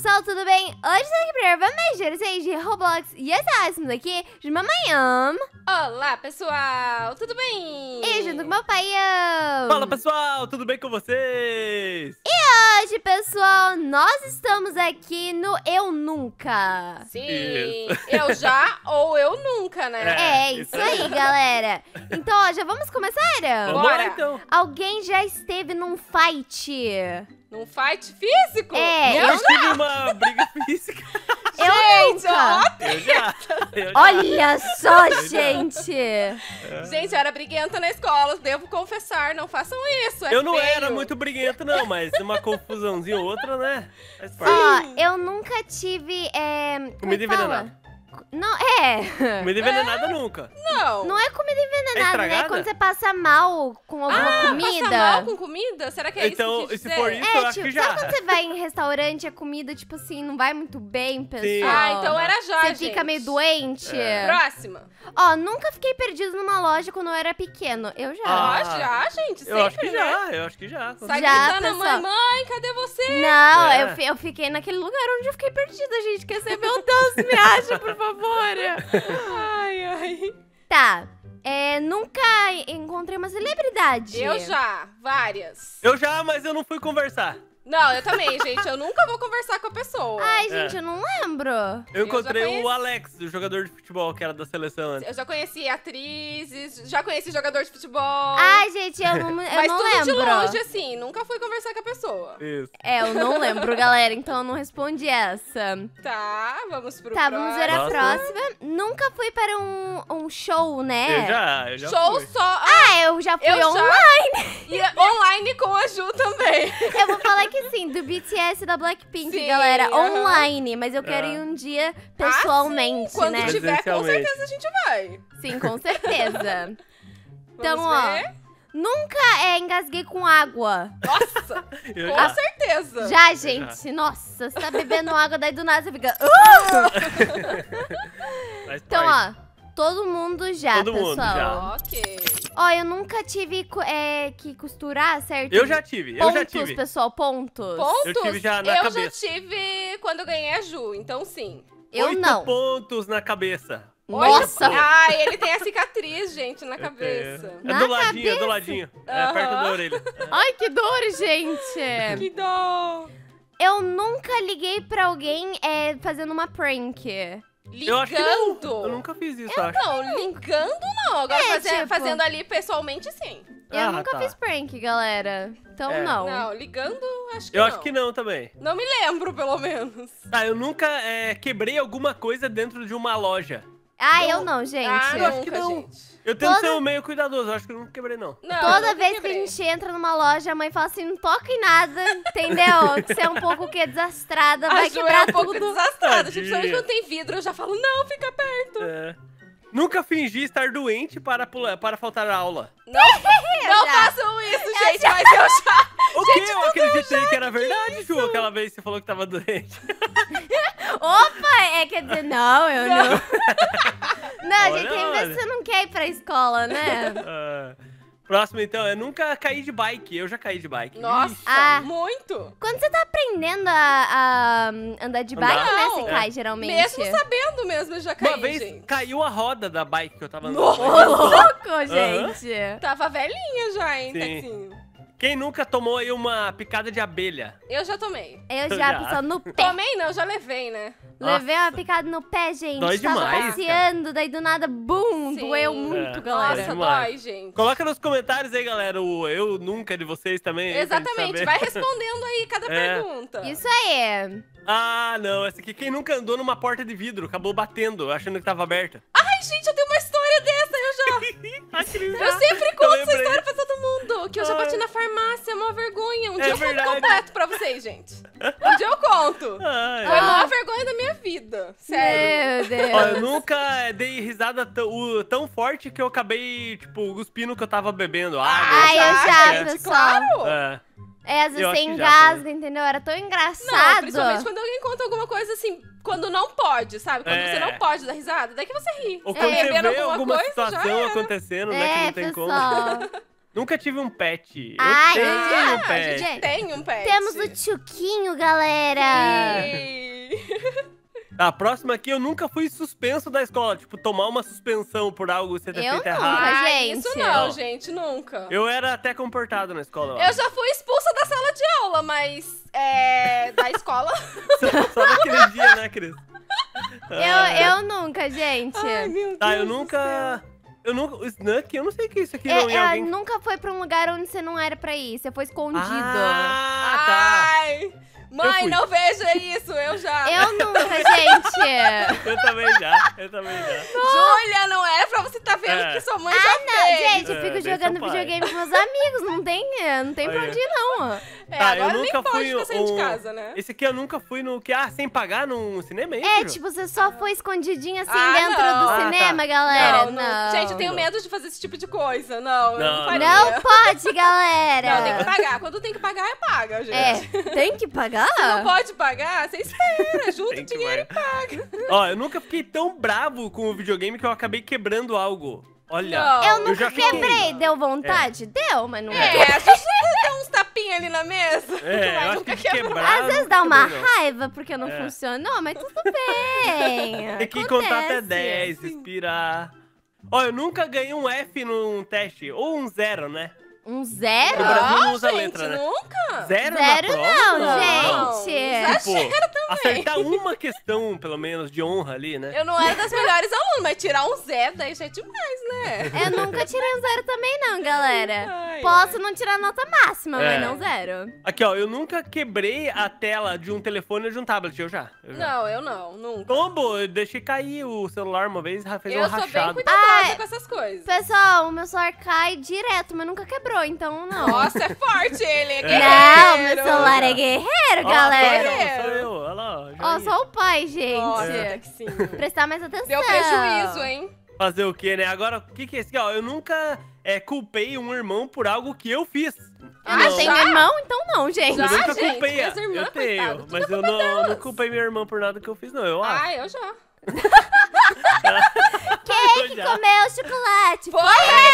pessoal, tudo bem? Hoje estou aqui para gravar mais vocês de Roblox e essa estamos aqui de mamanhã. Olá, pessoal, tudo bem? E junto com meu pai Fala, pessoal, tudo bem com vocês? E hoje, pessoal, nós estamos aqui no Eu Nunca. Sim, isso. eu já ou eu nunca, né? É, é isso aí, galera. Então, ó, já vamos começar? Bora, então. Alguém já esteve num fight? Num fight físico? É, eu, já tive uma briga física. Eu gente, nunca. ó, Eu já. Eu já. Olha só, gente. É. Gente, eu era briguenta na escola, devo confessar, não façam isso. é eu não era muito briguento, não, mas uma confusãozinha ou outra, né? Faz parte. Ó, eu nunca tive. É... como é Comida que fala? envenenada. Não, é. Comida envenenada é. nunca. Não. Não é comida envenenada, é né? Quando você passa mal com alguma ah, comida. Passa mal com comida? Será que é então, isso? Então, se for isso, é, eu tipo, acho que já. Sabe quando você vai em restaurante e a comida, tipo assim, não vai muito bem, pessoal? Sim. Ah, então era já. Você gente. fica meio doente. É. Próxima. Ó, nunca fiquei perdido numa loja quando eu era pequeno. Eu já. Ah, ah já, gente. Ah, sempre, eu acho que né? já, eu acho que já. Sai já, tá na mãe, mãe, cadê você? Não, eu, é. eu fiquei naquele lugar onde eu fiquei perdida, gente. Quer saber? meu Deus, me acha, por favor. Bora! Ai, ai. Tá. É, nunca encontrei uma celebridade. Eu já, várias. Eu já, mas eu não fui conversar. Não, eu também, gente. Eu nunca vou conversar com a pessoa. Ai, é. gente, é. eu não lembro. Eu encontrei eu o Alex, o jogador de futebol, que era da seleção antes. Eu já conheci atrizes, já conheci jogador de futebol. Ai, gente, eu não, eu Mas não lembro. Mas tudo de longe, assim. Nunca fui conversar com a pessoa. Isso. É, eu não lembro, galera. Então eu não respondi essa. Tá, vamos pro Tá, próximo. vamos ver a Nossa. próxima. Nunca fui para um, um show, né? Eu já, eu já Show fui. só... Ah, eu já fui eu online. Já... online com a Ju também também. Eu vou falar que sim, do BTS e da Blackpink, sim, galera. Uh -huh. Online, mas eu quero ah. ir um dia pessoalmente, ah, sim, quando né? Quando tiver, com certeza a gente vai. Sim, com certeza. então, ver. ó. Nunca é, engasguei com água. Nossa! com já. certeza! Já, gente. Já. Nossa, você tá bebendo água, daí do nada você fica. Uh! então, ó. Todo mundo já, todo pessoal. Mundo já. Ok. Ó, oh, eu nunca tive é, que costurar, certo? Eu já tive, eu pontos, já tive. Pontos, pessoal, pontos. Pontos? Eu, tive já, na eu cabeça. já tive quando eu ganhei a Ju, então sim. Eu Oito não. pontos na cabeça. Nossa! Ai, ele tem a cicatriz, gente, na cabeça. É, é. do ladinho, cabeça? é do ladinho. Uhum. É, é perto da orelha. Ai, que dor, gente! que dor! Eu nunca liguei pra alguém é, fazendo uma prank. Ligando. Eu Eu nunca fiz isso, eu é, acho. Não, ligando não. Agora é, fazer, tipo... fazendo ali pessoalmente, sim. Eu ah, nunca tá. fiz prank, galera. Então é. não. Não, ligando, acho que eu não. Eu acho que não também. Não me lembro, pelo menos. Ah, eu nunca é, quebrei alguma coisa dentro de uma loja. Ah, eu, eu não, gente. Ah, eu acho que não. Gente. Eu tento Toda... ser um meio cuidadoso, acho que eu não quebrei, não. não Toda vez quebrei. que a gente entra numa loja, a mãe fala assim, não toca em nada, entendeu? que você é um pouco o quê? Desastrada, a vai Ju é quebrar é um pouco tudo. desastrada, gente se não tem vidro, eu já falo, não, fica perto. É. Nunca fingi estar doente para, pular, para faltar a aula. Não, não façam isso, é gente, eu já... mas eu já... O que? Eu acreditei que era verdade, Ju. Aquela vez que você falou que tava doente. Opa! É, quer dizer, não, eu não. Não, não gente, tem vezes que você não quer ir pra escola, né? Ah, próximo, então, é nunca cair de bike. Eu já caí de bike. Nossa, ah, muito! Quando você tá aprendendo a, a andar de andar? bike, né? Você é. cai, geralmente. Mesmo sabendo mesmo, eu já caí, Uma vez gente. caiu a roda da bike que eu tava andando. Nossa, louco, gente! Uhum. Tava velhinha já, hein, Sim. Assim. Quem nunca tomou aí uma picada de abelha? Eu já tomei. Eu já, já. no pé. Tomei não, já levei, né? Nossa. Levei uma picada no pé, gente. Dói Tava demais, passeando, daí do nada, bum, Sim. doeu muito, é. galera. Nossa, dói, gente. Coloca nos comentários aí, galera, o eu nunca de vocês também. Exatamente, vai respondendo aí cada é. pergunta. Isso aí. Ah, não, essa aqui, quem nunca andou numa porta de vidro, acabou batendo, achando que tava aberta. Ai, gente, eu tenho uma história dessa, eu já. eu sempre Um dia eu é conto completo pra vocês, gente. Um dia eu conto. Ai, Foi a maior vergonha da minha vida. Sério. Meu Deus. Ó, eu nunca dei risada tão, forte que eu acabei, tipo, cuspindo que eu tava bebendo água. Ah, ai, eu já, pessoal. Claro. É. É, às vezes você engasga, entendeu? Era tão engraçado. Não, principalmente quando alguém conta alguma coisa assim, quando não pode, sabe? Quando é. você não pode dar risada, daí que você ri. Ou quando é. você vê alguma, alguma coisa, situação acontecendo, né? que não é, tem pessoal. como. Nunca tive um pet. Eu Ai, ah, tenho ah, um pet. Gente, tem um pet. Temos o Tchuquinho, galera. A próxima aqui, eu nunca fui suspenso da escola. Tipo, tomar uma suspensão por algo você ter eu feito nunca, errado. Ah, gente. Isso não, gente, nunca. Eu era até comportado na escola. Eu, eu já fui expulsa da sala de aula, mas... É... da escola. só, só naquele dia, né, Cris? Eu, ah. eu nunca, gente. Ai, meu Deus Tá, eu nunca... Eu nunca. Snuck, é eu não sei o que é isso aqui. É, não, é, é alguém... nunca foi pra um lugar onde você não era pra ir. Você foi escondido. Ah, ah tá. Ai! Mãe, não veja isso, eu já. Eu nunca, gente. eu também já, eu também já. Júlia não é você tá vendo é. que sua mãe ah, já não, fez. gente, eu é, fico é, jogando videogame com meus amigos, não tem, é, não tem pra é. onde ir, não. É, tá, agora eu nunca nem fui pode sair um... de casa, né? Esse aqui eu nunca fui no que, ah, sem pagar no cinema, hein? É, tipo, você só foi escondidinho assim ah, dentro não. do ah, tá. cinema, tá. galera. Não, não, Gente, eu tenho medo de fazer esse tipo de coisa, não. Não, não, não pode, galera. Não, tem que pagar. Quando tem que pagar, é paga, gente. É, tem que pagar? Se não pode pagar, você espera, junta o dinheiro e paga. Ó, eu nunca fiquei tão bravo com o videogame que eu acabei quebrando algo. Olha, não. eu nunca eu quebrei. Deu vontade? É. Deu, mas não é. É, uns tapinhas ali na mesa. É, nunca que Às vezes dá uma quebrou. raiva porque não é. funcionou, mas tudo bem. Tem que contar até 10, inspirar. Ó, eu nunca ganhei um F num teste, ou um zero, né? Um zero? Brasil não usa gente, letra, né? Nunca? Zero, zero não, não, gente. Tipo, acertar uma questão, pelo menos, de honra ali, né? Eu não era das melhores alunas, mas tirar um zero daí já é demais, né? Eu nunca tirei um zero também não, galera posso não tirar nota máxima, é. mas não zero. Aqui, ó, eu nunca quebrei a tela de um telefone ou de um tablet, eu já. Eu já. Não, eu não, nunca. Tombo, eu deixei cair o celular uma vez, fez eu um rachado. Eu sou bem cuidadosa ah, com essas coisas. Pessoal, o meu celular cai direto, mas nunca quebrou, então não. Nossa, é forte ele, é, é. guerreiro. Não, meu celular é guerreiro, ó, galera. Sou eu, sou eu, olha lá. Ó, ó só o pai, gente. Nossa, é. que sim. Prestar mais atenção. Deu prejuízo, hein? Fazer o quê, né? Agora, o que que é isso? Ó, eu nunca é, culpei um irmão por algo que eu fiz. Ah, não. tem irmão? Então não, gente. Já, eu nunca gente, culpei. Irmã, eu coitado, tenho, mas é eu não, não culpei meu irmão por nada que eu fiz, não, eu acho. Ah, eu já. Quem é que comeu chocolate? Foi,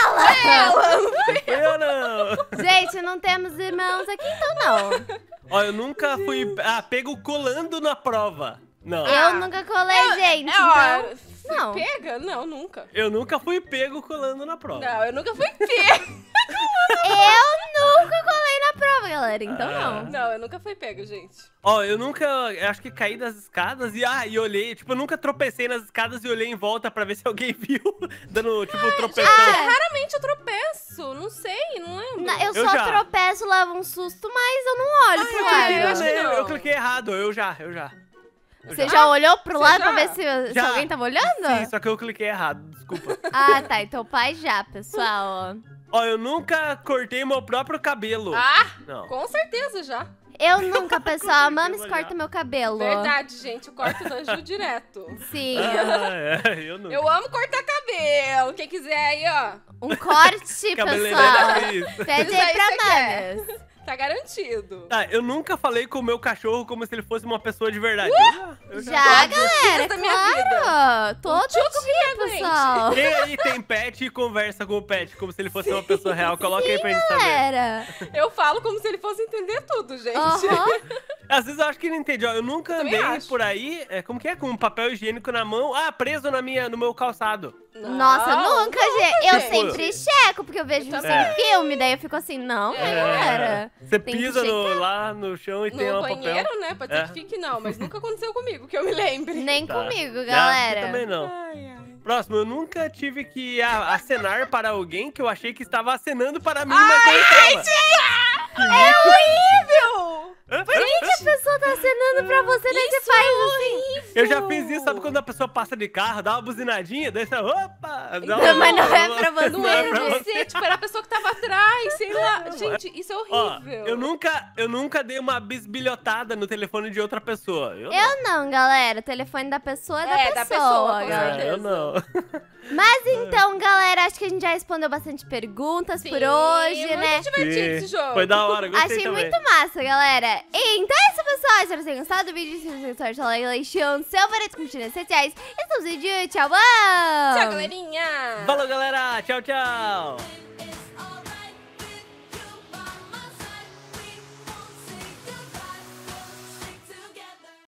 ela! Foi ela! Foi eu não! Gente, não temos irmãos aqui, então não. Ó, eu nunca fui ah, pego colando na prova. Não. Eu ah, nunca colei, eu, gente. É, então... não. Pega? Não, nunca. Eu nunca fui pego colando na prova. Não, eu nunca fui pego. eu nunca colei na prova, galera. Então ah. não. Não, eu nunca fui pego, gente. Ó, oh, eu nunca. Eu acho que caí das escadas e, ah, e olhei. Tipo, eu nunca tropecei nas escadas e olhei em volta pra ver se alguém viu. Dando, tipo, tropeçando. Ah, raramente eu tropeço. Não sei, não lembro. Não, eu, eu, só já. tropeço, levo um susto, mas eu não olho ah, pro é, eu, eu, eu, cliquei errado, eu já, eu já. Você já, olhou pro lado já? pra ver se, se, alguém tava olhando? Sim, só que eu cliquei errado, desculpa. ah, tá. Então pai já, pessoal. Ó, eu nunca cortei meu próprio cabelo. Ah, não. com certeza já. Eu nunca, pessoal. A Mames corta meu cabelo. Verdade, gente. Eu corto no Ju direto. Sim. Ah, é, eu, nunca. eu amo cortar cabelo. Quem quiser aí, ó. Um corte, pessoal. Pede aí pra Mames. Quer tá garantido. Tá, eu nunca falei com o meu cachorro como se ele fosse uma pessoa de verdade. Uh, eu já, já galera, da minha claro. Vida. Todo dia, pessoal. Quem aí tem pet e conversa com o pet como se ele fosse sim, uma pessoa real? Coloca sim, aí pra gente galera. Eu falo como se ele fosse entender tudo, gente. Às vezes eu acho que ele entende. Ó, eu nunca eu andei por aí, é, como que é? Com um papel higiênico na mão, ah, preso na minha, no meu calçado. Não, Nossa, nunca, gente. Eu sempre checo, porque eu vejo isso em filme, daí eu fico assim, não, né, é. galera. Você pisa no, lá no chão e no tem um papel. No banheiro, né? Pode ser é. que fique, não. Mas nunca aconteceu comigo, que eu me lembre. Nem tá. comigo, galera. Ah, também não. Ai, ai. Próximo, eu nunca tive que acenar para alguém que eu achei que estava acenando para mim, ai, mas não estava. é horrível! Por que a pessoa tá acenando pra você, daí você é faz é Eu já fiz isso, sabe quando a pessoa passa de carro, dá uma buzinadinha, daí você, opa! Não, mas não é pra você. Não é pra né? você, tipo, era a pessoa que tava trás, sei lá. É. Gente, isso é horrível. Ó, eu, nunca, eu nunca dei uma bisbilhotada no telefone de outra pessoa. Eu, eu não. não, galera. O telefone da pessoa é, é da pessoa. Da pessoa galera. É, eu não. Mas é. então, galera, acho que a gente já respondeu bastante perguntas Sim, por hoje, muito né? Muito divertido Sim. esse jogo. Foi da hora, gostei Achei também. muito massa, galera. E, então é isso, pessoal. Espero que tenham gostado do vídeo. Se vocês gostaram, deixa o seu favorito, curtindo as sociais. Estamos vídeo. Tchau, bom! Tchau, galerinha! Falou, galera! Tchau, tchau!